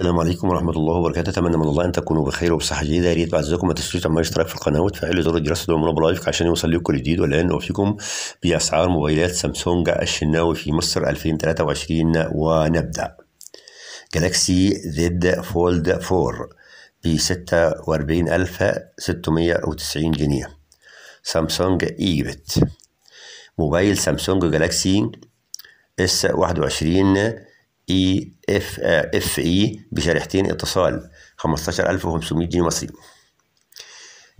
السلام عليكم ورحمة الله وبركاته أتمنى من الله أن تكونوا بخير وبصحة جيدة يا ريت بعد إذنكم ما تنسوش تعملوا اشتراك في القناة وتفعلوا زر الجرس لو بلايك لايك عشان يوصل لكم كل جديد والآن أوفيكم بأسعار موبايلات سامسونج الشناوي في مصر 2023 ونبدأ جالاكسي زد فولد 4 ب 46690 جنيه سامسونج ايجبت موبايل سامسونج جالاكسي اس 21 اي اف آه، اف اي بشريحتين اتصال 15500 جنيه مصري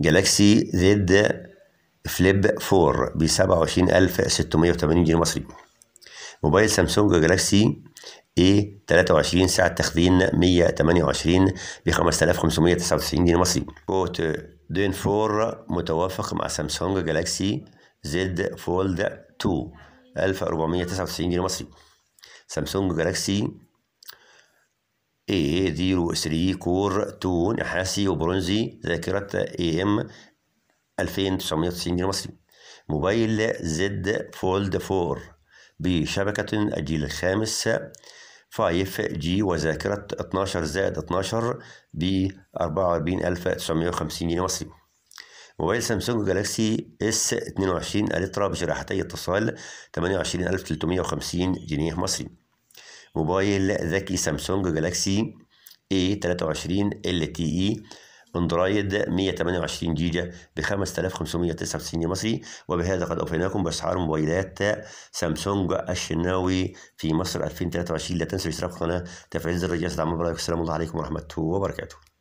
جالاكسي زد فليب 4 ب 27680 جنيه مصري موبايل سامسونج جالاكسي اي 23 ساعة تخزين 128 ب 5599 جنيه مصري كوت دين 4 متوافق مع سامسونج جالاكسي زد فولد 2 1499 جنيه مصري سامسونج جالاكسي A03 كور 2 نحاسي وبرونزي ذاكرة AM 2990 جنيه مصري موبايل زد فولد 4 بشبكة الجيل الخامس 5G وذاكرة 12 زائد 12 ب 44950 جنيه مصري موبايل سامسونج جالاكسي اس 22 الترا بشريحتي اتصال 28350 جنيه مصري موبايل ذكي سامسونج جالاكسي اي 23 ال تي اي اندرويد 128 جيجا ب 5599 مصري وبهذا قد اوفيناكم باسعار موبايلات سامسونج الشناوي في مصر 2023 لا تنسوا الاشتراك في القناه تفعيل زر الجرس دعم البرامج السلام الله عليكم ورحمه الله وبركاته